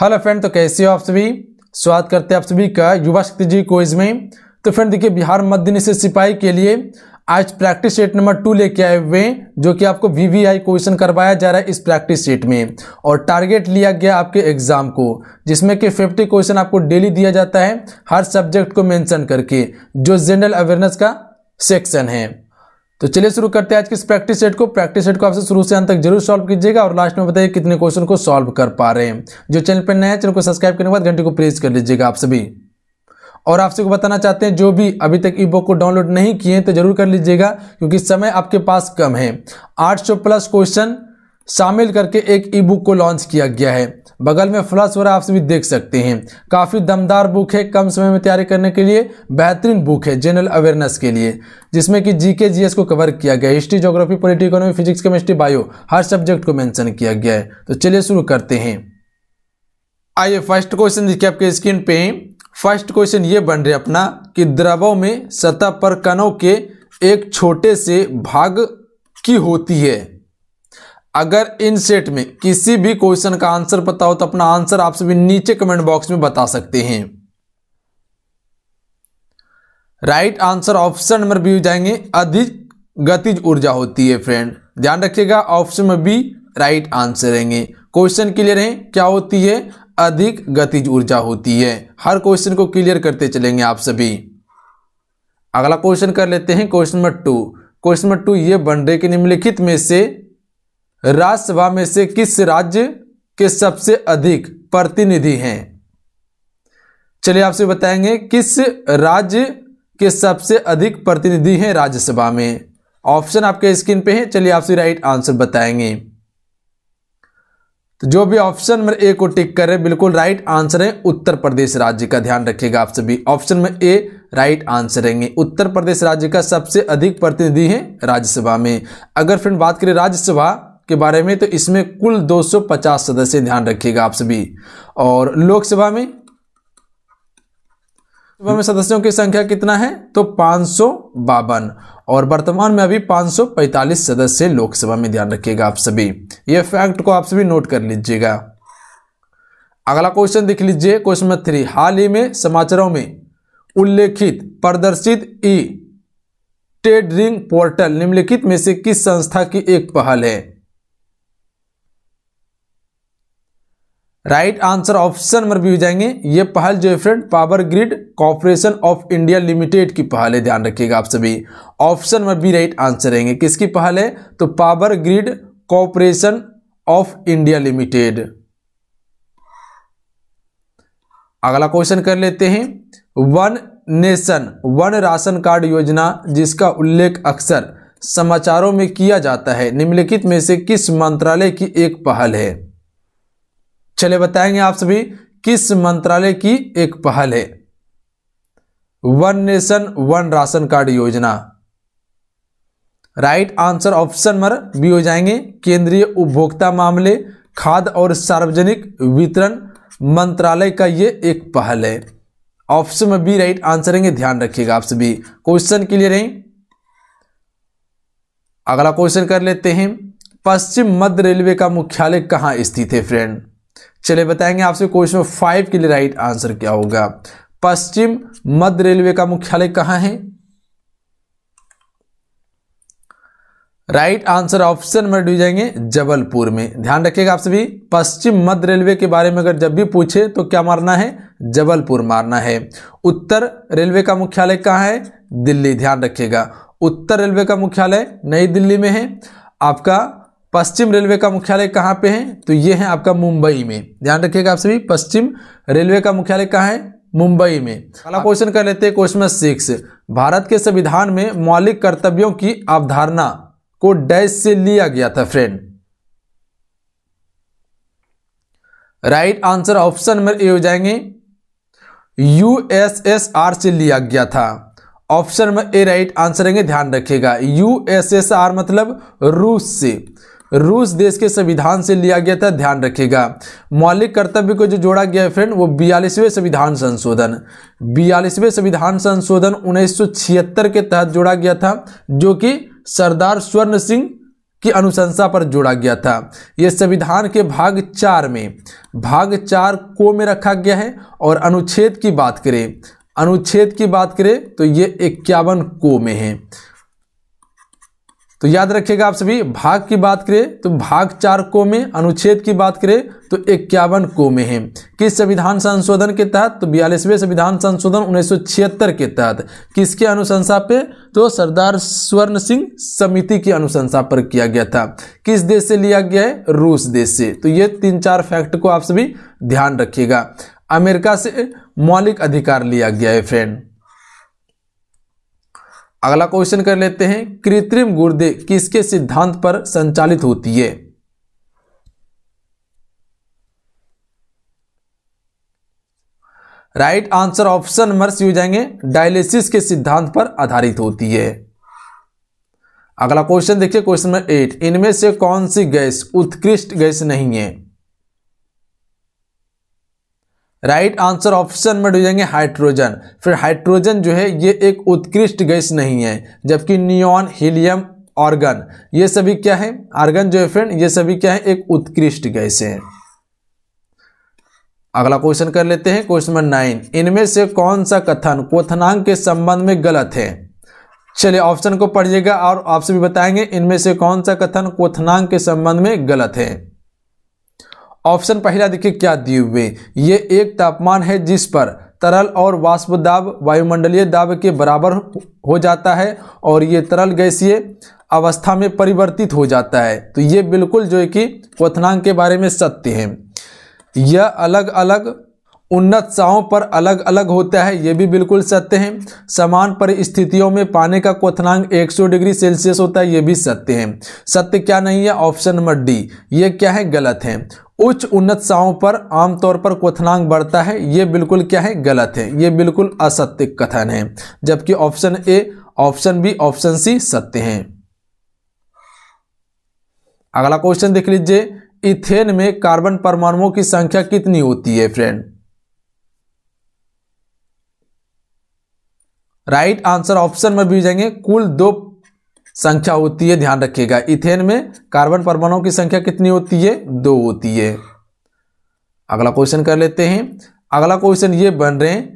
hello friend तो कैसे हो आप सभी स्वागत करते हैं आप सभी का युवा शक्ति जी कोइज में तो फ्रेंड देखिए बिहार मध्य निषेध सिपाही के लिए आज प्रैक्टिस सेट नंबर टू लेके आए हुए जो कि आपको वी वी आई क्वेश्चन करवाया जा रहा है इस प्रैक्टिस सेट में और टारगेट लिया गया आपके एग्जाम को जिसमें कि 50 क्वेश्चन आपको डेली दिया जाता है हर सब्जेक्ट को मैंशन करके जो जनरल अवेयरनेस का सेक्शन है तो चलिए शुरू करते हैं आज के इस प्रैक्टिस सेट को प्रैक्टिस सेट को आपसे शुरू से अंत तक जरूर सॉल्व कीजिएगा और लास्ट में बताइए कितने क्वेश्चन को सॉल्व कर पा रहे हैं जो चैनल पर नया है चैनल को सब्सक्राइब करने के बाद घंटे को प्रेस कर लीजिएगा आप सभी और आपसे को बताना चाहते हैं जो भी अभी तक ई बुक को डाउनलोड नहीं किए तो जरूर कर लीजिएगा क्योंकि समय आपके पास कम है आठ प्लस क्वेश्चन शामिल करके एक ई बुक को लॉन्च किया गया है बगल में फ्लस हो रहा आप सभी देख सकते हैं काफ़ी दमदार बुक है कम समय में तैयारी करने के लिए बेहतरीन बुक है जनरल अवेयरनेस के लिए जिसमें कि जीके जीएस को कवर किया गया history geography polity economy physics chemistry bio हर सब्जेक्ट को मैंशन किया गया है तो चलिए शुरू करते हैं आइए फर्स्ट क्वेश्चन देखिए आपके स्क्रीन पे फर्स्ट क्वेश्चन ये बन रहे अपना कि द्रवों में सतह पर कणों के एक छोटे से भाग की होती है अगर इन सेट में किसी भी क्वेश्चन का आंसर पता हो तो अपना आंसर आप सभी नीचे कमेंट बॉक्स में बता सकते हैं right answer option number B हो जाएंगे अधिक गतिज ऊर्जा होती है फ्रेंड ध्यान रखिएगा option number B right answer रहेंगे क्वेश्चन क्लियर है क्या होती है अधिक गतिज ऊर्जा होती है हर क्वेश्चन को क्लियर करते चलेंगे आप सभी अगला क्वेश्चन कर लेते हैं question number two question number two ये बन रहे कि निम्नलिखित में से राज्यसभा में से किस राज्य के सबसे अधिक प्रतिनिधि हैं चलिए आपसे बताएंगे किस राज्य के सबसे अधिक प्रतिनिधि हैं राज्यसभा में ऑप्शन आपके स्क्रीन पे है चलिए आपसे राइट आंसर बताएंगे तो जो भी ऑप्शन नंबर ए को टिक कर रहे बिल्कुल राइट आंसर है उत्तर प्रदेश राज्य का ध्यान रखिएगा आप सभी option number A right answer रहेंगे उत्तर प्रदेश राज्य का सबसे अधिक प्रतिनिधि है राज्यसभा में अगर फ्रेंड बात करें राज्यसभा के बारे में तो इसमें कुल 250 सदस्य ध्यान रखिएगा आप सभी और लोकसभा में लोकसभा में सदस्यों की संख्या कितना है तो पाँच और वर्तमान में अभी 545 सदस्य लोकसभा में ध्यान रखिएगा आप सभी ये फैक्ट को आप सभी नोट कर लीजिएगा अगला क्वेश्चन देख लीजिए क्वेश्चन नंबर थ्री हाल ही में समाचारों में उल्लेखित प्रदर्शित ई ट्रेडरिंग पोर्टल निम्नलिखित में से किस संस्था की एक पहल है right answer option number B हो जाएंगे ये पहल जो है friend power grid corporation of India limited की पहल है ध्यान रखिएगा आप सभी option number B right answer रहेंगे किसकी पहल है तो power grid corporation of India limited अगला क्वेश्चन कर लेते हैं one nation one ration card योजना जिसका उल्लेख अक्सर समाचारों में किया जाता है निम्नलिखित में से किस मंत्रालय की एक पहल है चले बताएंगे आप सभी किस मंत्रालय की एक पहल है one nation one ration card योजना right answer option number B हो जाएंगे केंद्रीय उपभोक्ता मामले खाद्य और सार्वजनिक वितरण मंत्रालय का ये एक पहल है ऑप्शन में बी राइट आंसर रहेंगे ध्यान रखिएगा आप सभी क्वेश्चन क्लियर है अगला क्वेश्चन कर लेते हैं पश्चिम मध्य रेलवे का मुख्यालय कहां स्थित है फ्रेंड चलिए बताएंगे आपसे क्वेश्चन फाइव के लिए राइट आंसर क्या होगा पश्चिम मध्य रेलवे का मुख्यालय कहां है right answer option number D जाएंगे जबलपुर में ध्यान रखिएगा आप सभी पश्चिम मध्य रेलवे के बारे में अगर जब भी पूछे तो क्या मारना है जबलपुर मारना है उत्तर रेलवे का मुख्यालय कहाँ है दिल्ली ध्यान रखिएगा उत्तर रेलवे का मुख्यालय नई दिल्ली में है आपका पश्चिम रेलवे का मुख्यालय कहाँ पे है तो ये है आपका मुंबई में ध्यान रखिएगा आप सभी पश्चिम रेलवे का मुख्यालय कहाँ है मुंबई में अगला क्वेश्चन कर लेते हैं क्वेश्चन सिक्स भारत के संविधान में मौलिक कर्तव्यों की अवधारणा को डैश से लिया गया था friend right answer option number A हो जाएंगे यूएसएसआर से लिया गया था option number A right answer रहेंगे ध्यान रखिएगा यूएसएसआर मतलब रूस से रूस देश के संविधान से लिया गया था ध्यान रखिएगा मौलिक कर्तव्य को जो जोड़ा गया है फ्रेंड वो बयालीसवें संविधान संशोधन बयालीसवें संविधान संशोधन उन्नीस के तहत जोड़ा गया था जो कि सरदार स्वर्ण सिंह की अनुशंसा पर जोड़ा गया था यह संविधान के भाग चार में भाग चार को में रखा गया है और अनुच्छेद की बात करें अनुच्छेद की बात करें तो ये इक्यावन को में है तो याद रखिएगा आप सभी भाग की बात करें तो भाग चार को में अनुच्छेद की बात करें तो इक्यावन को में है किस संविधान संशोधन के तहत तो बयालीसवें संविधान संशोधन उन्नीस के तहत किसके अनुशंसा पे तो सरदार स्वर्ण सिंह समिति की अनुशंसा पर किया गया था किस देश से लिया गया है रूस देश से तो ये तीन चार फैक्ट को आप सभी ध्यान रखिएगा अमेरिका से मौलिक अधिकार लिया गया है फ्रेंड अगला क्वेश्चन कर लेते हैं कृत्रिम गुर्दे किसके सिद्धांत पर संचालित होती है right answer option number C हो जाएंगे डायलिसिस के सिद्धांत पर आधारित होती है अगला क्वेश्चन देखिए क्वेश्चन नंबर एट इनमें से कौन सी गैस उत्कृष्ट गैस नहीं है राइट आंसर ऑप्शन में डूजेंगे जाएंगे हाइड्रोजन फिर हाइड्रोजन जो है ये एक उत्कृष्ट गैस नहीं है जबकि नियॉन हीलियम ऑर्गन ये सभी क्या है ऑर्गन जो है फ्रेंड ये सभी क्या है एक उत्कृष्ट गैस है अगला क्वेश्चन कर लेते हैं क्वेश्चन नंबर नाइन इनमें से कौन सा कथन कोथनांग के संबंध में गलत है चलिए ऑप्शन को पढ़िएगा और आपसे भी बताएंगे इनमें से कौन सा कथन कोथनांग के संबंध में गलत है ऑप्शन पहला देखिए क्या दिए हुए ये एक तापमान है जिस पर तरल और वाष्प दाब वायुमंडलीय दाब के बराबर हो जाता है और ये तरल गैसीय अवस्था में परिवर्तित हो जाता है तो ये बिल्कुल जो है कि क्वनांग के बारे में सत्य है यह अलग अलग उन्नत साहों पर अलग अलग होता है ये भी बिल्कुल सत्य है समान परिस्थितियों में पानी का क्वथनांक 100 डिग्री सेल्सियस होता है ये भी सत्य है सत्य क्या नहीं है ऑप्शन नंबर डी ये क्या है गलत है उच्च उन्नत साहों पर आमतौर पर क्वथनांक बढ़ता है ये बिल्कुल क्या है गलत है ये बिल्कुल असत्य कथन है जबकि option A option B option C सत्य है अगला क्वेश्चन देख लीजिए इथेन में कार्बन परमाणुओं की संख्या कितनी होती है फ्रेंड राइट आंसर ऑप्शन में भी जाएंगे कुल दो संख्या होती है ध्यान रखिएगा इथेन में कार्बन परमाणुओं की संख्या कितनी होती है दो होती है अगला क्वेश्चन कर लेते हैं अगला क्वेश्चन ये बन रहे हैं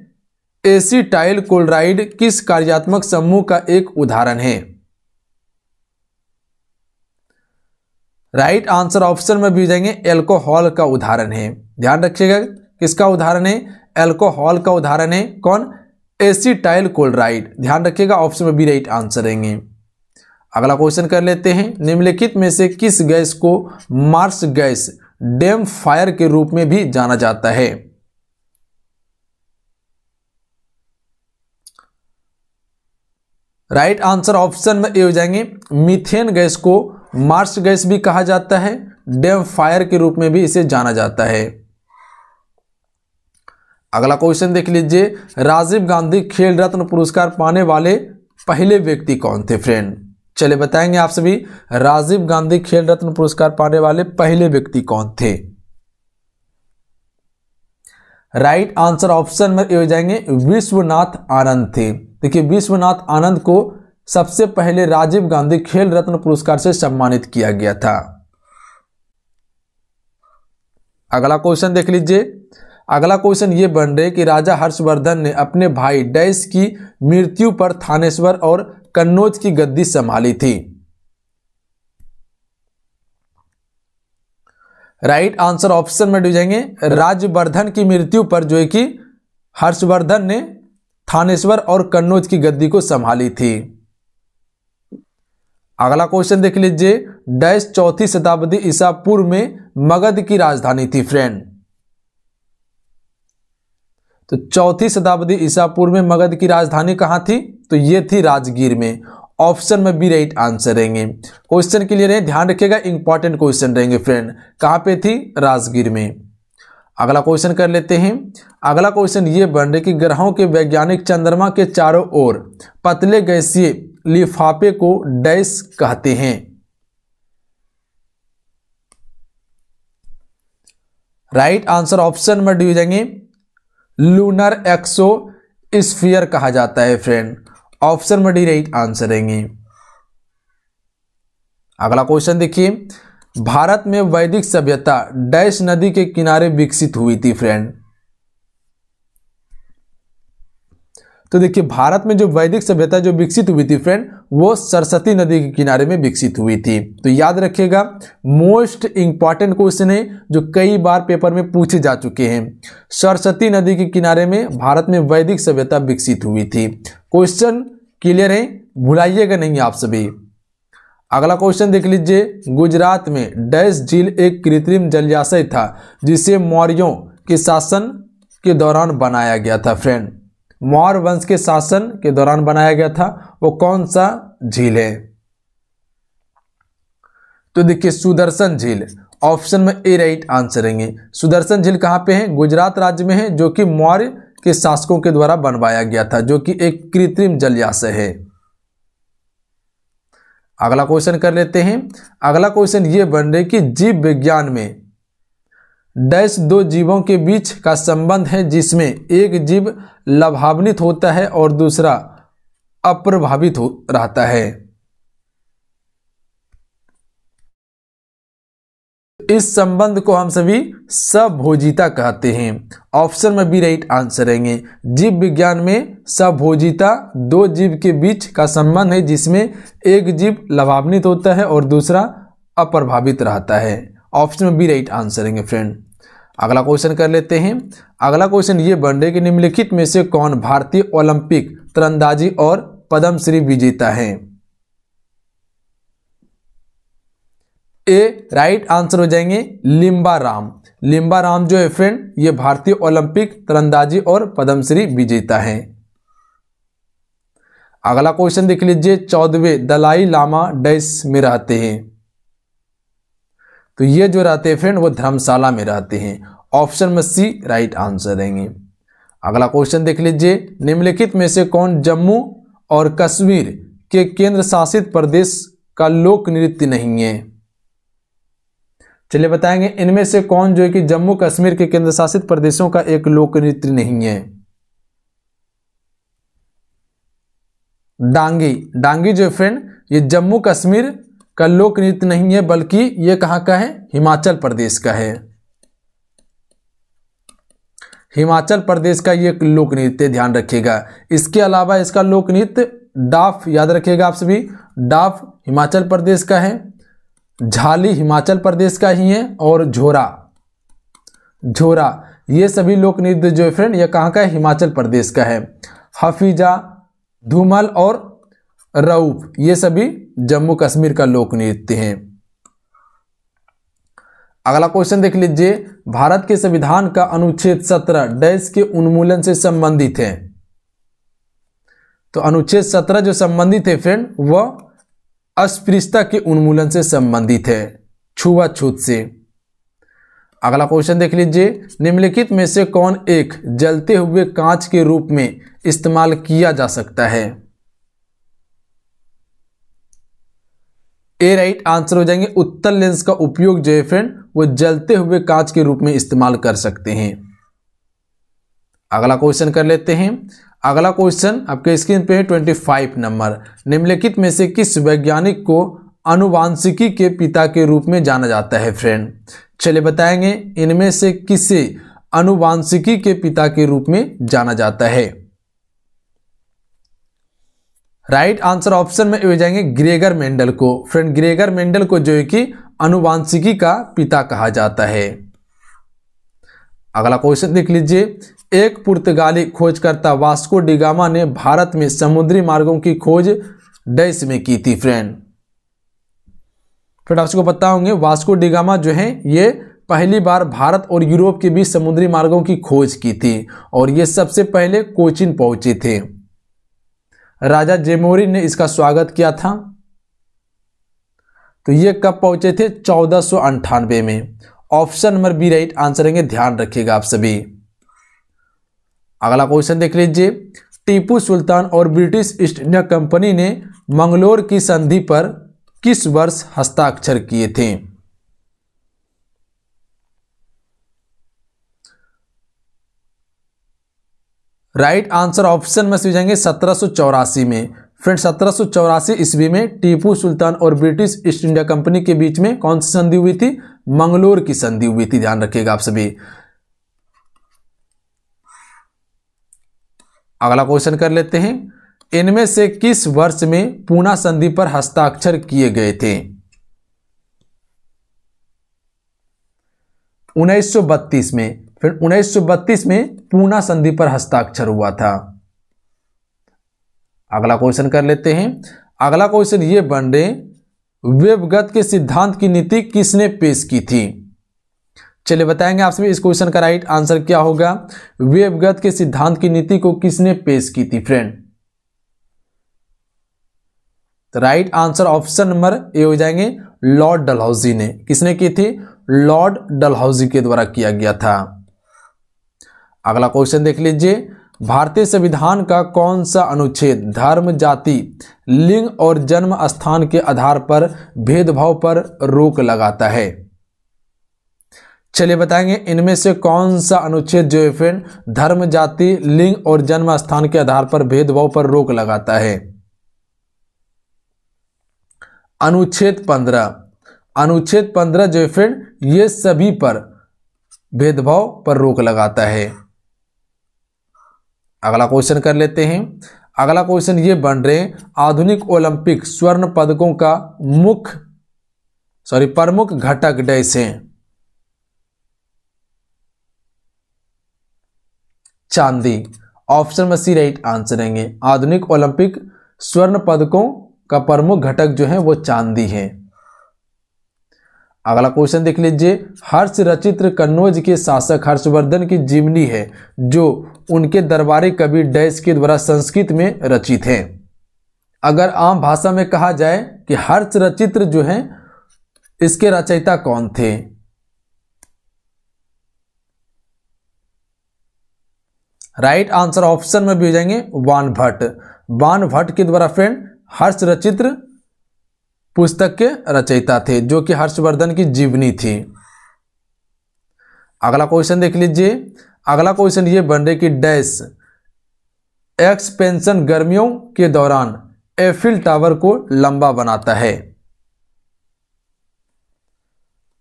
एसीटाइल क्लोराइड किस कार्यात्मक समूह का एक उदाहरण है राइट आंसर ऑप्शन में भी जाएंगे एल्कोहल का उदाहरण है ध्यान रखिएगा किसका उदाहरण है एल्कोहल का उदाहरण है कौन एसिटाइल कोलराइड ध्यान रखिएगा ऑप्शन में बी राइट आंसर रहेंगे अगला क्वेश्चन कर लेते हैं निम्नलिखित में से किस गैस को मार्स गैस डेम फायर के रूप में भी जाना जाता है राइट आंसर ऑप्शन में ए हो जाएंगे मीथेन गैस को मार्स गैस भी कहा जाता है डेम फायर के रूप में भी इसे जाना जाता है अगला क्वेश्चन देख लीजिए राजीव गांधी खेल रत्न पुरस्कार पाने वाले पहले व्यक्ति कौन थे फ्रेंड चले बताएंगे आप सभी राजीव गांधी खेल रत्न पुरस्कार पाने वाले पहले व्यक्ति कौन थे राइट आंसर ऑप्शन में हो जाएंगे विश्वनाथ आनंद थे देखिए विश्वनाथ आनंद को सबसे पहले राजीव गांधी खेल रत्न पुरस्कार से सम्मानित किया गया था अगला क्वेश्चन देख लीजिए अगला क्वेश्चन ये बन रहे कि राजा हर्षवर्धन ने अपने भाई डैश की मृत्यु पर थानेश्वर और कन्नौज की गद्दी संभाली थी राइट आंसर ऑप्शन में डू जाएंगे राज्यवर्धन की मृत्यु पर जो है कि हर्षवर्धन ने थानेश्वर और कन्नौज की गद्दी को संभाली थी अगला क्वेश्चन देख लीजिए डैश चौथी शताब्दी ईसा पूर्व में मगध की राजधानी थी फ्रेंड तो चौथी शताब्दी ईसा पूर्व में मगध की राजधानी कहाँ थी तो ये थी राजगीर में ऑप्शन में बी राइट आंसर रहेंगे क्वेश्चन के लिए रहे ध्यान रखिएगा इंपॉर्टेंट क्वेश्चन रहेंगे फ्रेंड कहाँ पे थी राजगीर में अगला क्वेश्चन कर लेते हैं अगला क्वेश्चन ये बन रहे कि ग्रहों के वैज्ञानिक चंद्रमा के चारों ओर पतले गैसीय लिफाफे को डैश कहते हैं राइट आंसर ऑप्शन में डी हो जाएंगे लूनर एक्सो स्फियर कहा जाता है फ्रेंड ऑप्शन में डी राइट आंसर रहेंगे अगला क्वेश्चन देखिए भारत में वैदिक सभ्यता डैश नदी के किनारे विकसित हुई थी फ्रेंड तो देखिए भारत में जो वैदिक सभ्यता जो विकसित हुई थी फ्रेंड वो सरस्वती नदी के किनारे में विकसित हुई थी तो याद रखिएगा मोस्ट इंपॉर्टेंट क्वेश्चन है जो कई बार पेपर में पूछे जा चुके हैं सरस्वती नदी के किनारे में भारत में वैदिक सभ्यता विकसित हुई थी क्वेश्चन क्लियर है भुलाइएगा नहीं आप सभी अगला क्वेश्चन देख लीजिए गुजरात में डैश झील एक कृत्रिम जलाशय था जिसे मौर्यों के शासन के दौरान बनाया गया था फ्रेंड मौर्य वंश के शासन के दौरान बनाया गया था वो कौन सा झील है तो देखिए सुदर्शन झील ऑप्शन में ए राइट आंसर रहेंगे सुदर्शन झील कहाँ पे है गुजरात राज्य में है जो कि मौर्य के शासकों के द्वारा बनवाया गया था जो कि एक कृत्रिम जलयाशय है अगला क्वेश्चन कर लेते हैं अगला क्वेश्चन ये बन रहे कि जीव विज्ञान में डैश दो जीवों के बीच का संबंध है जिसमें एक जीव लाभान्वित होता है और दूसरा अप्रभावित हो रहता है इस संबंध को हम सभी सभोजिता कहते हैं ऑप्शन में बी राइट आंसर रहेंगे जीव विज्ञान में सभोजिता दो जीव के बीच का संबंध है जिसमें एक जीव लाभान्वित होता है और दूसरा अप्रभावित रहता है ऑप्शन में बी राइट आंसर है फ्रेंड अगला क्वेश्चन कर लेते हैं अगला क्वेश्चन ये बन रहे कि निम्नलिखित में से कौन भारतीय ओलंपिक तरंदाजी और पद्मश्री विजेता है ए राइट आंसर हो जाएंगे लिंबा राम लिंबा राम जो है फ्रेंड ये भारतीय ओलंपिक तरंदाजी और पद्मश्री विजेता है अगला क्वेश्चन देख लीजिए चौदवे दलाई लामा डैस में रहते हैं तो ये जो रहते हैं फ्रेंड वो धर्मशाला में रहते हैं ऑप्शन में सी राइट आंसर देंगे अगला क्वेश्चन देख लीजिए निम्नलिखित में से कौन जम्मू और कश्मीर के केंद्र शासित प्रदेश का लोक नृत्य नहीं है चलिए बताएंगे इनमें से कौन जो है कि जम्मू कश्मीर के केंद्र शासित प्रदेशों का एक लोक नृत्य नहीं है डांगी डांगी जो फ्रेंड ये जम्मू कश्मीर का लोक नृत्य नहीं है बल्कि ये कहाँ का है हिमाचल प्रदेश का है हिमाचल प्रदेश का ये लोक नृत्य ध्यान रखिएगा इसके अलावा इसका लोक नृत्य डाफ याद रखिएगा आप सभी डाफ हिमाचल प्रदेश का है झाली हिमाचल प्रदेश का ही है और झोरा झोरा ये सभी लोक नृत्य जो फ्रेंड ये कहाँ का है हिमाचल प्रदेश का है हफीजा धूमल और रऊफ ये सभी जम्मू कश्मीर का लोक नृत्य है अगला क्वेश्चन देख लीजिए भारत के संविधान का अनुच्छेद सत्रह डैश के उन्मूलन से संबंधित है तो अनुच्छेद सत्रह जो संबंधित है फ्रेंड वह अस्पृश्यता के उन्मूलन से संबंधित है छुआछूत से अगला क्वेश्चन देख लीजिए निम्नलिखित में से कौन एक जलते हुए कांच के रूप में इस्तेमाल किया जा सकता है ए राइट आंसर हो जाएंगे उत्तल लेंस का उपयोग जो है फ्रेंड वो जलते हुए कांच के रूप में इस्तेमाल कर सकते हैं अगला क्वेश्चन कर लेते हैं अगला क्वेश्चन आपके स्क्रीन पे है ट्वेंटी फाइव नंबर निम्नलिखित में से किस वैज्ञानिक को अनुवांशिकी के पिता के रूप में जाना जाता है फ्रेंड चलिए बताएंगे इनमें से किसे अनुवांशिकी के पिता के रूप में जाना जाता है राइट आंसर ऑप्शन में हो जाएंगे ग्रेगर मेंडल को फ्रेंड ग्रेगर मेंडल को जो है कि अनुवांशिकी का पिता कहा जाता है अगला क्वेश्चन देख लीजिए एक पुर्तगाली खोजकर्ता वास्को डिगामा ने भारत में समुद्री मार्गों की खोज डैश में की थी फ्रेंड फ्रेंड आपको पता होंगे वास्को डिगामा जो है ये पहली बार भारत और यूरोप के बीच समुद्री मार्गों की खोज की थी और ये सबसे पहले कोचिन पहुंचे थे राजा जेमोरी ने इसका स्वागत किया था तो ये कब पहुंचे थे चौदह में option number B right answer रहेंगे ध्यान रखिएगा आप सभी अगला क्वेश्चन देख लीजिए टीपू सुल्तान और ब्रिटिश ईस्ट इंडिया कंपनी ने मंगलोर की संधि पर किस वर्ष हस्ताक्षर किए थे राइट आंसर ऑप्शन में सी जाएंगे सत्रह में फ्रेंड सत्रह सौ चौरासी ईस्वी में टीपू सुल्तान और ब्रिटिश ईस्ट इंडिया कंपनी के बीच में कौन सी संधि हुई थी मंगलोर की संधि हुई थी ध्यान रखिएगा आप सभी अगला क्वेश्चन कर लेते हैं इनमें से किस वर्ष में पूना संधि पर हस्ताक्षर किए गए थे 1932 में फिर 1932 में पूना संधि पर हस्ताक्षर हुआ था अगला क्वेश्चन कर लेते हैं अगला क्वेश्चन ये बन रहे वेबगत के सिद्धांत की नीति किसने पेश की थी चलिए बताएंगे आप सभी इस क्वेश्चन का राइट आंसर क्या होगा वेबगत के सिद्धांत की नीति को किसने पेश की थी फ्रेंड तो right answer option number A हो जाएंगे लॉर्ड डलहौजी ने किसने की थी लॉर्ड डलहौजी के द्वारा किया गया था अगला क्वेश्चन देख लीजिए भारतीय संविधान का कौन सा अनुच्छेद धर्म जाति लिंग और जन्म स्थान के आधार पर भेदभाव पर रोक लगाता है चलिए बताएंगे इनमें से कौन सा अनुच्छेद जो है फ्रेंड धर्म जाति लिंग और जन्म स्थान के आधार पर भेदभाव पर रोक लगाता है अनुच्छेद पंद्रह अनुच्छेद पंद्रह जो है फ्रेंड ये सभी पर भेदभाव पर रोक लगाता है अगला क्वेश्चन कर लेते हैं अगला क्वेश्चन ये बन रहे आधुनिक ओलंपिक स्वर्ण पदकों का मुख्य सॉरी प्रमुख घटक डैश है चांदी ऑप्शन में सी राइट आंसर रहेंगे आधुनिक ओलंपिक स्वर्ण पदकों का प्रमुख घटक जो है वो चांदी है अगला क्वेश्चन देख लीजिए हर्ष रचित्र कन्नौज के शासक हर्षवर्धन की जीवनी है जो उनके दरबारी कवि डैश के द्वारा संस्कृत में रचित है अगर आम भाषा में कहा जाए कि हर्ष रचित्र जो है इसके रचयिता कौन थे राइट आंसर ऑप्शन में भी हो जाएंगे वान भट्ट वान भट्ट के द्वारा फ्रेंड हर्ष रचित्र पुस्तक के रचयिता थे जो कि हर्षवर्धन की जीवनी थी अगला क्वेश्चन देख लीजिए अगला क्वेश्चन ये बन रहे कि डैश एक्सपेंशन गर्मियों के दौरान एफिल टावर को लंबा बनाता है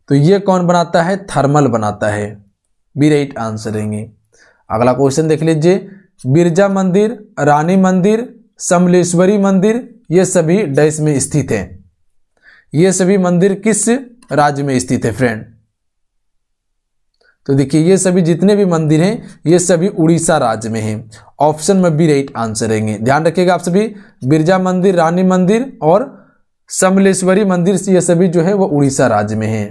तो ये कौन बनाता है थर्मल बनाता है बी राइट आंसर रहेंगे अगला क्वेश्चन देख लीजिए बिरजा मंदिर रानी मंदिर समलेश्वरी मंदिर ये सभी डैश में स्थित हैं ये सभी मंदिर किस राज्य में स्थित है फ्रेंड तो देखिए ये सभी जितने भी मंदिर हैं ये सभी उड़ीसा राज्य में हैं ऑप्शन में भी राइट आंसर रहेंगे ध्यान रखिएगा आप सभी बिरजा मंदिर रानी मंदिर और समलेश्वरी मंदिर ये सभी जो है वो उड़ीसा राज्य में है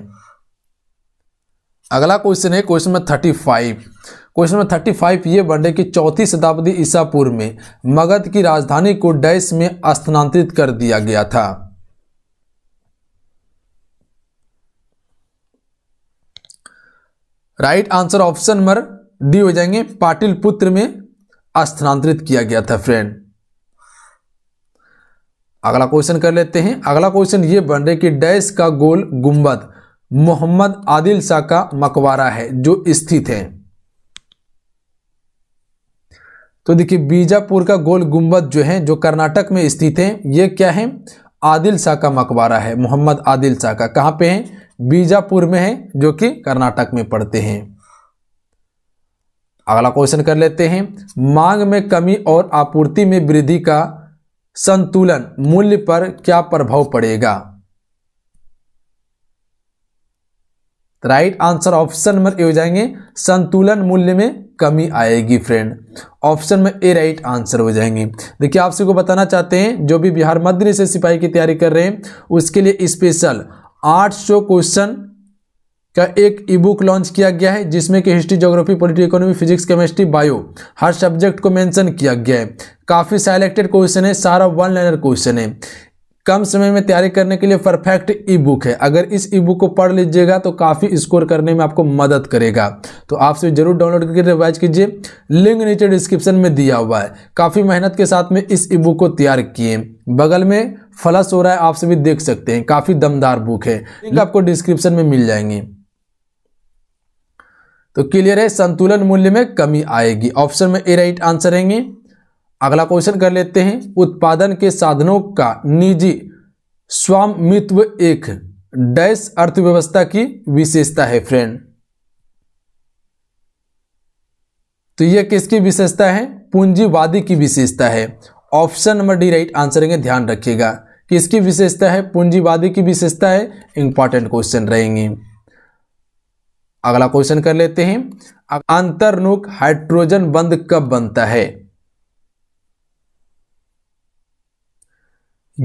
अगला क्वेश्चन है question number thirty five question number thirty five ये बन रहे कि चौथी शताब्दी ईसा पूर्व में मगध की राजधानी को डैश में स्थानांतरित कर दिया गया था right answer option number D हो जाएंगे पाटिल पुत्र में स्थानांतरित किया गया था फ्रेंड अगला क्वेश्चन कर लेते हैं अगला क्वेश्चन ये बन रहे कि डैश का गोल गुम्बद मोहम्मद आदिल शाह का मकबरा है जो स्थित है तो देखिए बीजापुर का गोल गुंबद जो है जो कर्नाटक में स्थित है ये क्या है आदिल शाह का मकबरा है मोहम्मद आदिल शाह का कहां पे है बीजापुर में है जो कि कर्नाटक में पड़ते हैं अगला क्वेश्चन कर लेते हैं मांग में कमी और आपूर्ति में वृद्धि का संतुलन मूल्य पर क्या प्रभाव पड़ेगा right answer option number A हो जाएंगे संतुलन मूल्य में कमी आएगी friend option number A right answer हो जाएंगे देखिए आपसे को बताना चाहते हैं जो भी बिहार मध्य से सिपाही की तैयारी कर रहे हैं उसके लिए स्पेशल 800 क्वेश्चन का एक ई बुक लॉन्च किया गया है जिसमें कि history geography polity economy physics chemistry bio हर सब्जेक्ट को मेंशन किया गया है काफ़ी सेलेक्टेड क्वेश्चन है सारा वन लाइनर क्वेश्चन है कम समय में तैयारी करने के लिए परफेक्ट ई बुक है अगर इस ई बुक को पढ़ लीजिएगा तो काफ़ी स्कोर करने में आपको मदद करेगा तो आपसे जरूर डाउनलोड करके रिवाइज कीजिए लिंक नीचे डिस्क्रिप्शन में दिया हुआ है काफ़ी मेहनत के साथ में इस ई बुक को तैयार किए बगल में फलस हो रहा है आप सभी देख सकते हैं काफ़ी दमदार बुक है लिंक आपको डिस्क्रिप्शन में मिल जाएंगी तो क्लियर है संतुलन मूल्य में कमी आएगी ऑप्शन में ए राइट आंसर रहेंगे अगला क्वेश्चन कर लेते हैं उत्पादन के साधनों का निजी स्वामित्व एक डैश अर्थव्यवस्था की विशेषता है फ्रेंड तो यह किसकी विशेषता है पूंजीवादी की विशेषता है option number D right answer है ध्यान रखिएगा किसकी विशेषता है पूंजीवादी की विशेषता है इंपॉर्टेंट क्वेश्चन रहेंगे अगला क्वेश्चन कर लेते हैं अंतर्नुक हाइड्रोजन बंद कब बनता है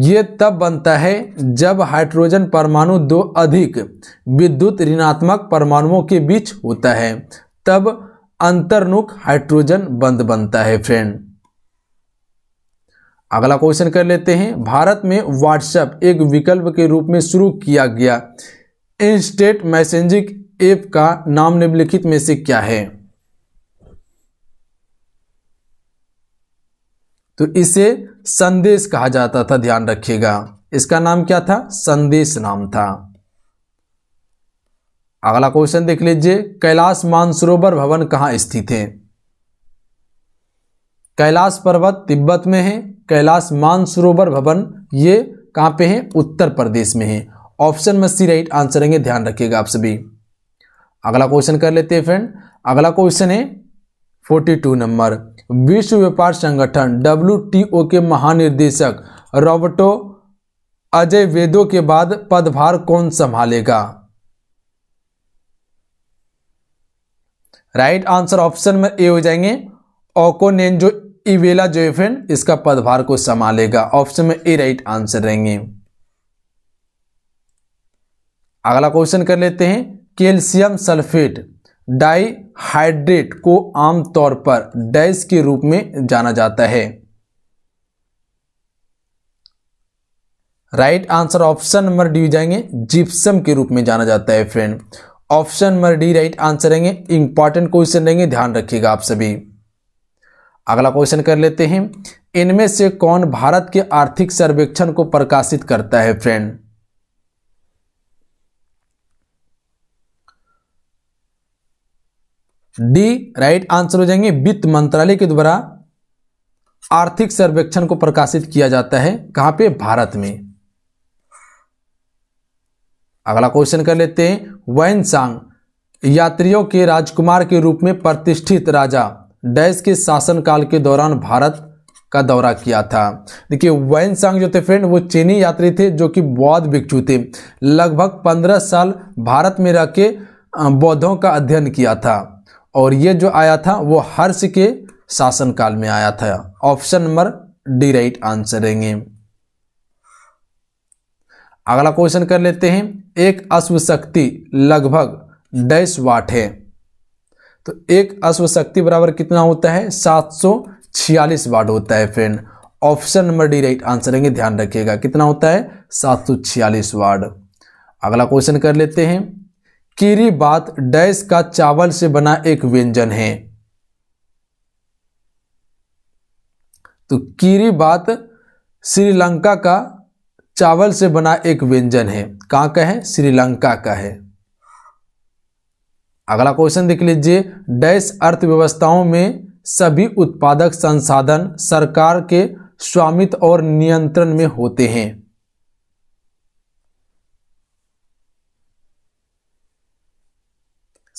ये तब बनता है जब हाइड्रोजन परमाणु दो अधिक विद्युत ऋणात्मक परमाणुओं के बीच होता है तब अंतर्नुक हाइड्रोजन बंद बनता है फ्रेंड अगला क्वेश्चन कर लेते हैं भारत में व्हाट्सएप एक विकल्प के रूप में शुरू किया गया इंस्टेट मैसेजिंग ऐप का नाम निम्नलिखित में से क्या है तो इसे संदेश कहा जाता था ध्यान रखिएगा इसका नाम क्या था संदेश नाम था अगला क्वेश्चन देख लीजिए कैलाश मानसरोवर भवन कहां स्थित है कैलाश पर्वत तिब्बत में है कैलाश मानसरोवर भवन ये कहां पे है उत्तर प्रदेश में है ऑप्शन में सी राइट आंसर रहेंगे ध्यान रखिएगा आप सभी अगला क्वेश्चन कर लेते हैं फ्रेंड अगला क्वेश्चन है फोर्टी टू नंबर विश्व व्यापार संगठन डब्ल्यू के महानिर्देशक रॉबर्टो अजय वेदो के बाद पदभार कौन संभालेगा राइट आंसर ऑप्शन में ए हो जाएंगे ओको इवेला जोफेन इसका पदभार को संभालेगा ऑप्शन में ए राइट आंसर रहेंगे अगला क्वेश्चन कर लेते हैं कैल्शियम सल्फेट डाइहाइड्रेट को आमतौर पर डैस के रूप में जाना जाता है right answer option number D जाएंगे जिप्सम के रूप में जाना जाता है friend option number D right answer रहेंगे इंपॉर्टेंट क्वेश्चन रहेंगे ध्यान रखिएगा आप सभी अगला क्वेश्चन कर लेते हैं इनमें से कौन भारत के आर्थिक सर्वेक्षण को प्रकाशित करता है फ्रेंड डी राइट आंसर हो जाएंगे वित्त मंत्रालय के द्वारा आर्थिक सर्वेक्षण को प्रकाशित किया जाता है कहां पे भारत में अगला क्वेश्चन कर लेते हैं वैनसांग यात्रियों के राजकुमार के रूप में प्रतिष्ठित राजा डैश के शासनकाल के दौरान भारत का दौरा किया था देखिए वैन सांग जो थे फ्रेंड वो चीनी यात्री थे जो कि बौद्ध भिक्षु थे लगभग पंद्रह साल भारत में रह के बौद्धों का अध्ययन किया था और ये जो आया था वो हर्ष के शासनकाल में आया था option number D right answer देंगे अगला क्वेश्चन कर लेते हैं एक अश्व शक्ति लगभग डैश वाट है तो एक अश्व शक्ति बराबर कितना होता है सात सौ छियालीस वाट होता है friend option number D right answer देंगे ध्यान रखिएगा कितना होता है सात सौ छियालीस वाट अगला क्वेश्चन कर लेते हैं बात डैश का चावल से बना एक व्यंजन है तो बात श्रीलंका का चावल से बना एक व्यंजन है कहां का है श्रीलंका का है अगला क्वेश्चन देख लीजिए डैश अर्थव्यवस्थाओं में सभी उत्पादक संसाधन सरकार के स्वामित्व और नियंत्रण में होते हैं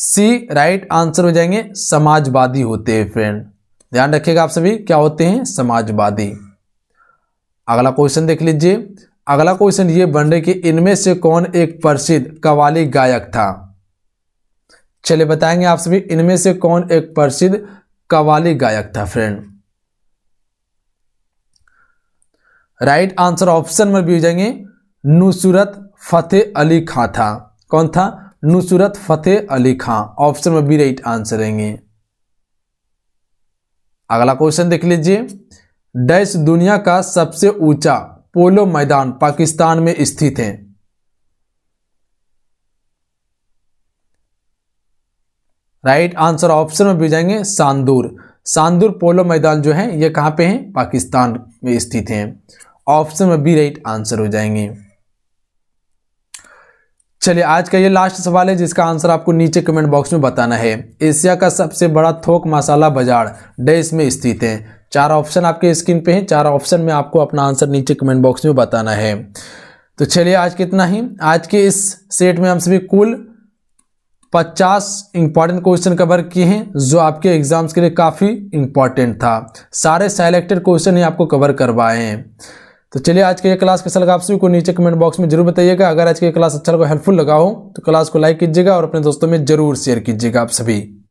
सी राइट आंसर हो जाएंगे समाजवादी होते हैं फ्रेंड ध्यान रखिएगा आप सभी क्या होते हैं समाजवादी अगला क्वेश्चन देख लीजिए अगला क्वेश्चन ये बन रहे कि इनमें से कौन एक प्रसिद्ध कवाली गायक था चलिए बताएंगे आप सभी इनमें से कौन एक प्रसिद्ध कवाली गायक था फ्रेंड राइट आंसर ऑप्शन में भी हो जाएंगे नुसरत फतेह अली खां था कौन था नुसरत फतेह अली खां ऑप्शन में बी राइट आंसर रहेंगे अगला क्वेश्चन देख लीजिए डैश दुनिया का सबसे ऊंचा पोलो मैदान पाकिस्तान में स्थित है राइट आंसर ऑप्शन में भी जाएंगे सांदूर सांदूर पोलो मैदान जो है ये कहां पे है पाकिस्तान में स्थित है ऑप्शन में बी राइट आंसर हो जाएंगे चलिए आज का ये लास्ट सवाल है जिसका आंसर आपको नीचे कमेंट बॉक्स में बताना है एशिया का सबसे बड़ा थोक मसाला बाजार डेस में स्थित है चार ऑप्शन आपके स्क्रीन पे हैं चार ऑप्शन में आपको अपना आंसर नीचे कमेंट बॉक्स में बताना है तो चलिए आज कितना ही आज के इस सेट में हम सभी कुल पचास इंपॉर्टेंट क्वेश्चन कवर किए हैं जो आपके एग्जाम्स के लिए काफ़ी इंपॉर्टेंट था सारे सेलेक्टेड क्वेश्चन ही आपको कवर करवाए हैं तो चलिए आज के ये क्लास कैसा लगा आप सभी को नीचे कमेंट बॉक्स में जरूर बताइएगा अगर आज के क्लास अच्छा लगा हेल्पफुल लगा हो तो क्लास को लाइक कीजिएगा और अपने दोस्तों में जरूर शेयर कीजिएगा आप सभी